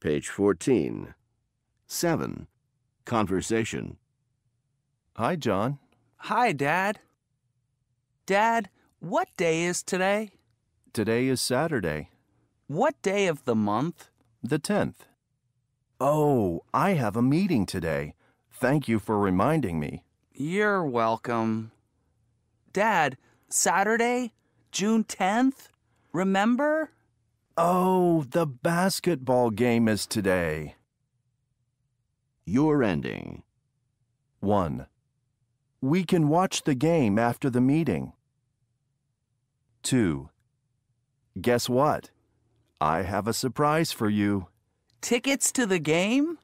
page 14. 7. Conversation. Hi, John. Hi, Dad. Dad, what day is today? Today is Saturday. What day of the month? The 10th. Oh, I have a meeting today. Thank you for reminding me. You're welcome. Dad, Saturday, June 10th? Remember? Oh, the basketball game is today. You're ending. 1. We can watch the game after the meeting. 2. Guess what? I have a surprise for you. Tickets to the game?